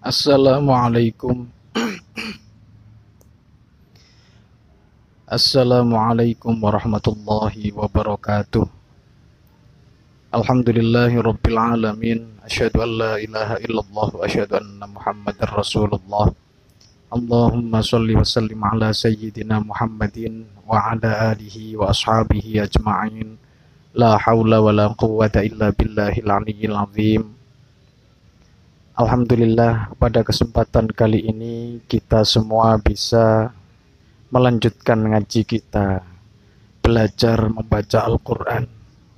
Assalamualaikum Assalamualaikum warahmatullahi wabarakatuh Alhamdulillahi rabbil alamin Asyadu an la ilaha illallah wa asyadu anna muhammadan rasulullah Allahumma salli wa sallim ala sayyidina muhammadin wa ala alihi wa ashabihi ajma'in La hawla wa la quwata illa billahil aliyyil azim Alhamdulillah pada kesempatan kali ini kita semua bisa melanjutkan ngaji kita belajar membaca Al-Qur'an.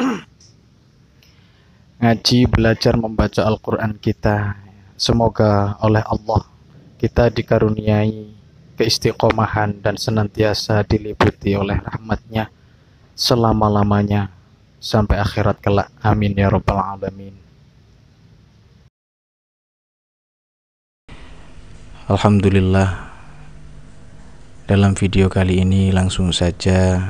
ngaji belajar membaca Al-Qur'an kita semoga oleh Allah kita dikaruniai keistiqomahan dan senantiasa diliputi oleh rahmatnya selama-lamanya sampai akhirat kelak. Amin ya rabbal alamin. Alhamdulillah dalam video kali ini langsung saja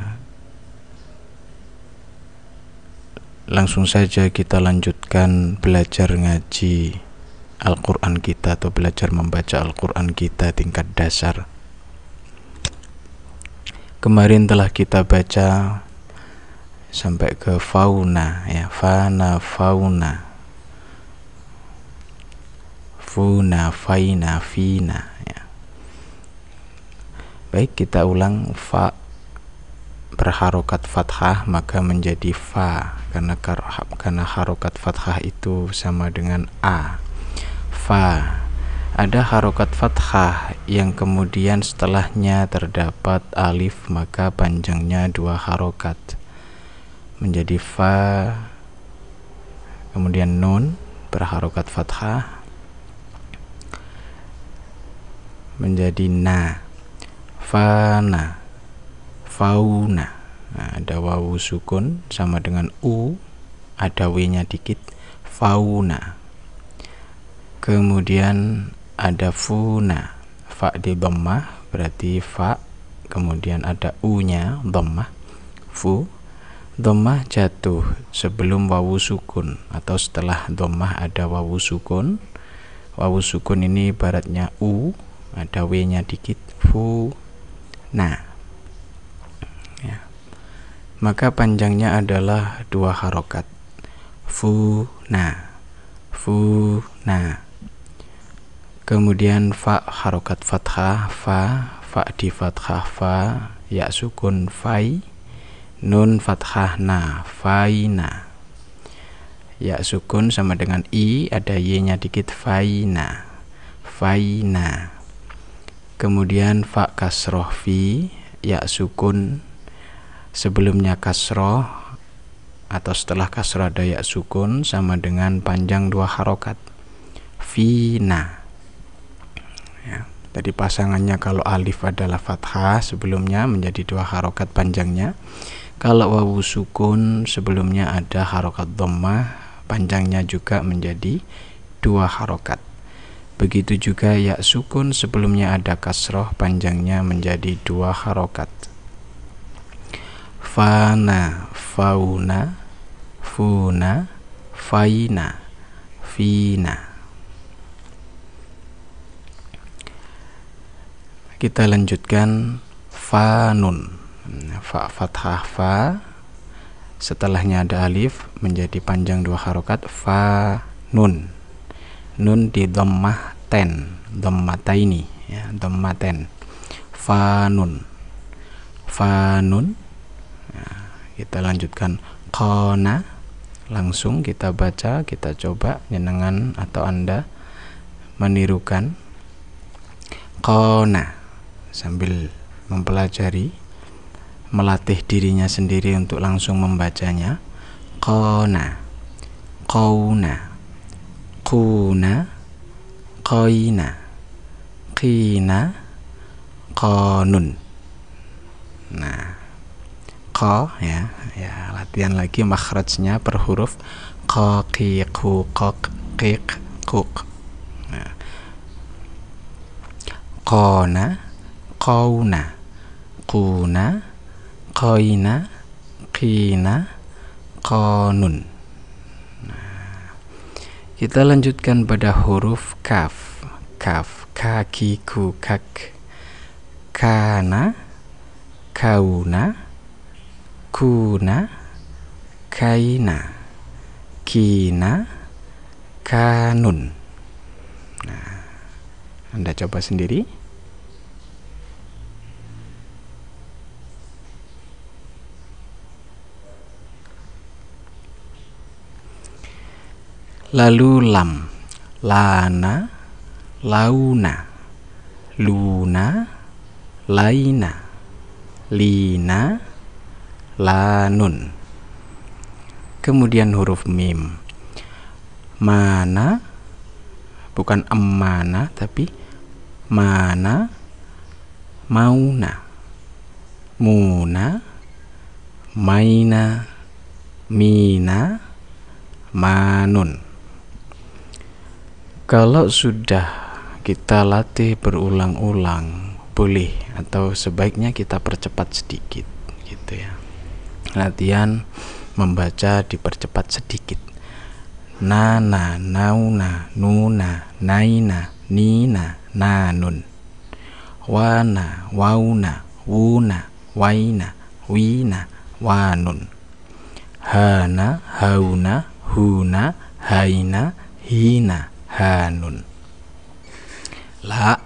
langsung saja kita lanjutkan belajar ngaji Al-Qur'an kita atau belajar membaca Al-Qur'an kita tingkat dasar. Kemarin telah kita baca sampai ke fauna ya, fana fauna funa faina fina ya. baik kita ulang fa berharokat fathah maka menjadi fa karena karena harokat fathah itu sama dengan a fa ada harokat fathah yang kemudian setelahnya terdapat alif maka panjangnya dua harokat menjadi fa kemudian nun berharokat fathah menjadi na fana fauna nah, ada wawu sukun sama dengan u ada w nya dikit fauna kemudian ada funa fa di dhammah berarti fa kemudian ada u nya domah fu Domah jatuh sebelum wawu sukun atau setelah domah ada wawu sukun. Wawu sukun ini baratnya u ada w-nya dikit fu nah ya. maka panjangnya adalah dua harokat fu na fu na kemudian fa harokat fathah fa fa di fathah fa ya sukun fai nun fathah na faina ya sukun sama dengan i ada y nya dikit faina faina kemudian fa kasroh fi ya sukun sebelumnya kasroh atau setelah kasroh ada ya sukun sama dengan panjang dua harokat fina ya. tadi pasangannya kalau alif adalah fathah sebelumnya menjadi dua harokat panjangnya kalau wawu sukun sebelumnya ada harokat dhammah panjangnya juga menjadi dua harokat Begitu juga ya sukun sebelumnya ada kasroh panjangnya menjadi dua harokat. Fana, fauna, funa, faina, fina. Kita lanjutkan fanun. Fa fathah fa setelahnya ada alif menjadi panjang dua harokat fa nun nun di dhammah ten ini, ya ten fanun fanun ya, kita lanjutkan kona langsung kita baca kita coba nyenengan atau anda menirukan kona sambil mempelajari melatih dirinya sendiri untuk langsung membacanya kona kona Quna Qaina Qina Qanun Nah Qa ya, ya latihan lagi makhrajnya per huruf Qa Qi Qu Qaq Qiq Quq kona kouna Qauna Quna Qaina Qina Qanun kita lanjutkan pada huruf kaf. Kaf, ku kak. Kana, kauna, kuna, kaina, kina, kanun. Nah, Anda coba sendiri. lalu lam lana launa luna laina lina lanun kemudian huruf mim mana bukan emana tapi mana mauna muna maina mina manun kalau sudah kita latih berulang-ulang boleh atau sebaiknya kita percepat sedikit gitu ya latihan membaca dipercepat sedikit na na nauna nuna naina nina nanun wana wauna wuna waina wina wanun hana hauna huna haina hina hanun la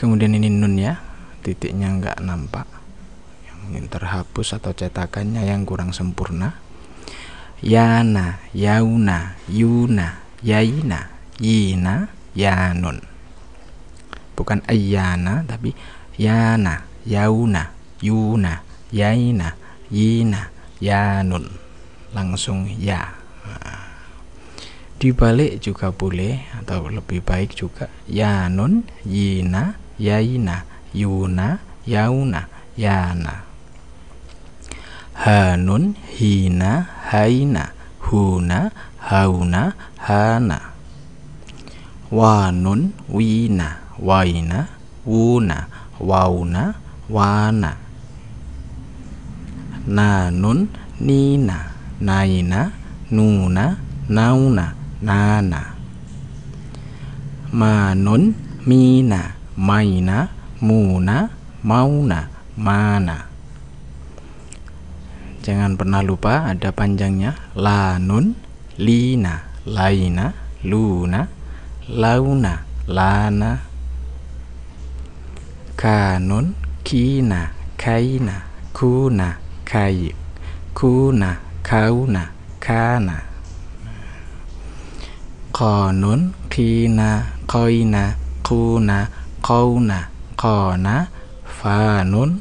kemudian ini nun ya titiknya nggak nampak yang mungkin terhapus atau cetakannya yang kurang sempurna yana yauna yuna yaina yina yanun bukan ayana tapi yana yauna yuna yaina yina yanun langsung ya nah dibalik juga boleh atau lebih baik juga yanun yina yaina yuna yauna yana hanun hina haina huna hauna hana wanun wina waina wuna wauna wana nanun nina naina nuna nauna nana manun mina maina muna mauna mana jangan pernah lupa ada panjangnya lanun lina laina luna launa lana kanun kina kaina kuna kai kuna kauna kana konun kina koina kuna Kouna, kona fanun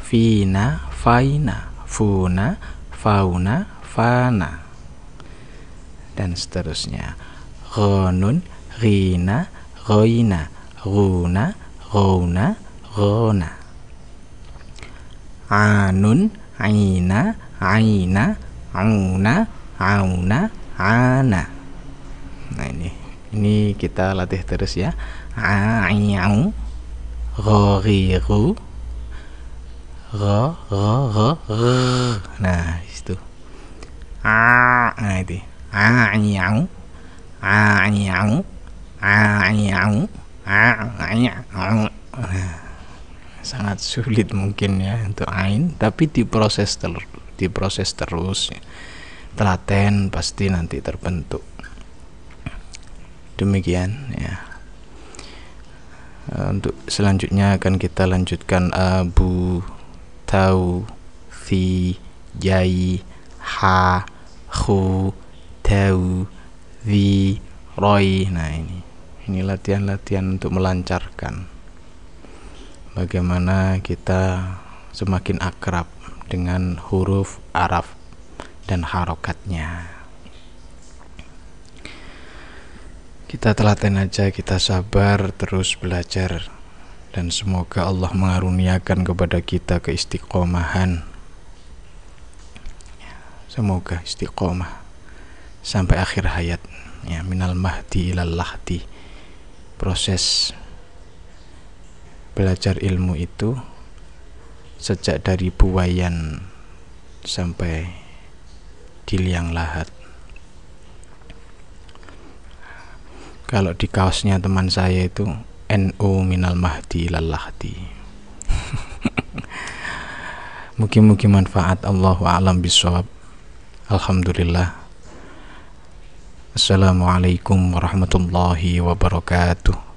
fina faina funa fauna fana dan seterusnya Ronun, rina Roina, Runa, Rouna, Rona. anun aina aina auna auna ana ini kita latih terus ya a'au go ro ro ro nah itu a nah itu a a'au a, a'au sangat sulit mungkin ya untuk ain tapi diproses terus diproses terus ya. telaten pasti nanti terbentuk demikian ya eh, untuk selanjutnya akan kita lanjutkan abu eh, tau fi jai ha hu tau vi roy nah ini ini latihan-latihan untuk melancarkan bagaimana kita semakin akrab dengan huruf Arab dan harokatnya kita telaten aja kita sabar terus belajar dan semoga Allah mengaruniakan kepada kita keistiqomahan semoga istiqomah sampai akhir hayat ya minal mahdi ilal lahdi proses belajar ilmu itu sejak dari buayan sampai di liang lahat kalau di kaosnya teman saya itu NU minal mahdi lallahdi mungkin-mungkin manfaat Allahu alam biswab Alhamdulillah Assalamualaikum warahmatullahi wabarakatuh